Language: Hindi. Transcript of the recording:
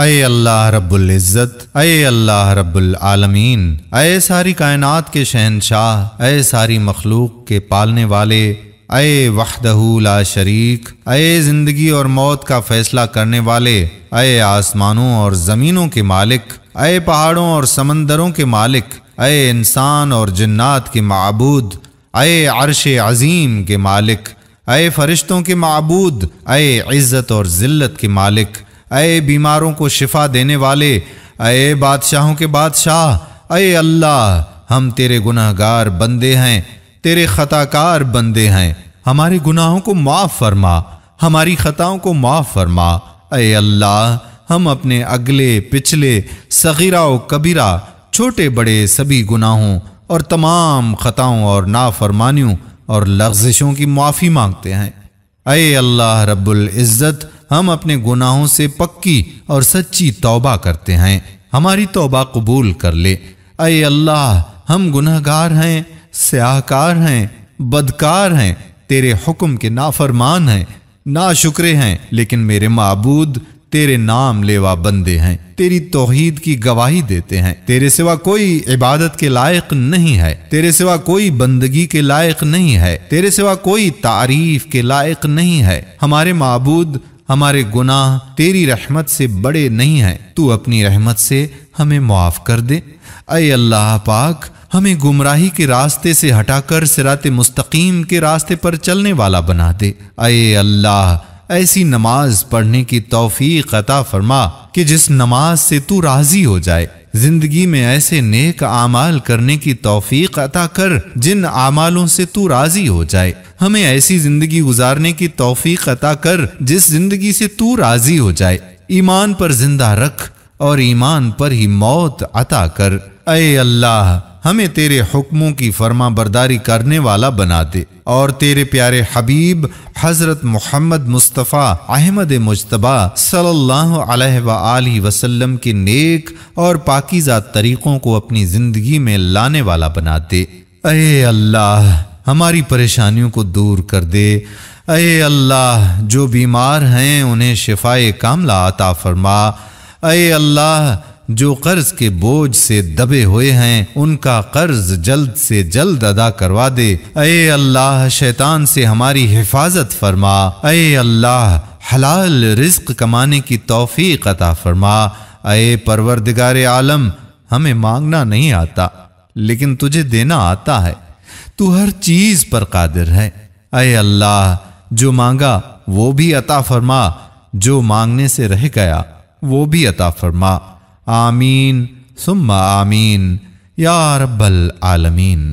अय अल्लाह इज्जत अय अल्लाह आलमीन अय सारी कायनात के शहनशाह अय सारी मखलूक के पालने वाले अय ला शरीक अय ज़िंदगी और मौत का फ़ैसला करने वाले अय आसमानों और ज़मीनों के मालिक अय पहाड़ों और समंदरों के मालिक अय इंसान और जन्नात के मबूद अय अरश अज़ीम के मालिक अय फ़रिश्तों के मबूद अय इज़्ज़त और ज़िल्लत के मालिक अए बीमारों को शिफा देने वाले अए बादशाहों के बादशाह अय अल्लाह हम तेरे गुनाहगार बंदे हैं तेरे खताकार बंदे हैं हमारे गुनाहों को माफ़ फरमा हमारी खताओं को माफ़ फरमा अए अल्लाह हम अपने अगले पिछले सगीरा व कबीरा छोटे बड़े सभी गुनाहों और तमाम खताओं और नाफरमानियों और लफ्जिशों की माफ़ी मांगते हैं अय अल्लाह रब्बुल इज़्ज़त हम अपने गुनाहों से पक्की और सच्ची तौबा करते हैं हमारी तौबा कबूल कर ले अय अल्लाह हम गुनाहगार हैं स्याहकार हैं बदकार हैं तेरे हुक्म के नाफरमान हैं ना शुक्रे हैं लेकिन मेरे मबूद तेरे नाम लेवा बंदे हैं तेरी तोहीद की गवाही देते हैं तेरे सिवा कोई इबादत के लायक नहीं है तेरे सिवा कोई बंदगी के लायक नहीं है तेरे सिवा कोई तारीफ के लायक नहीं है हमारे मबूद हमारे गुनाह तेरी रहमत से बड़े नहीं हैं तू अपनी रहमत से हमें मुआफ़ कर दे अय अल्लाह पाक हमें गुमराही के रास्ते से हटाकर सिरात मुस्तकीम के रास्ते पर चलने वाला बना दे अय अल्लाह ऐसी नमाज पढ़ने की तोफ़ी अता फरमा कि जिस नमाज से तू राज़ी हो जाए जिंदगी में ऐसे नेक आमाल करने की तोफ़ी अता कर जिन आमालों से तू राज़ी हो जाए हमें ऐसी जिंदगी गुजारने की तोफीक अता कर जिस जिंदगी से तू राजी हो जाए ईमान पर जिंदा रख और ईमान पर ही मौत अता कर अय अल्लाह हमें तेरे हुक्मों की फर्मा बरदारी करने वाला बना दे और तेरे प्यारे हबीब हज़रत मोहम्मद मुस्तफ़ा अहमद मुशतबा सल्लल्लाहु अलैहि वसल्लम के नेक और पाकिज़ा तरीक़ों को अपनी ज़िंदगी में लाने वाला बना दे अय अल्लाह हमारी परेशानियों को दूर कर दे अय अल्लाह जो बीमार हैं उन्हें शिफाए कामला आता फरमा अय अल्लाह जो कर्ज के बोझ से दबे हुए हैं उनका कर्ज जल्द से जल्द अदा करवा दे अय अल्लाह शैतान से हमारी हिफाजत फरमा अय अल्लाह हलाल रिस्क कमाने की तोफ़ीक अता फरमा अय परवरदिगार आलम हमें मांगना नहीं आता लेकिन तुझे देना आता है तू हर चीज पर कादिर है अय अल्लाह जो मांगा वो भी अता फरमा जो मांगने से रह गया वो भी अता फरमा आमीन सुम्मा आमीन या रब्बल आलमीन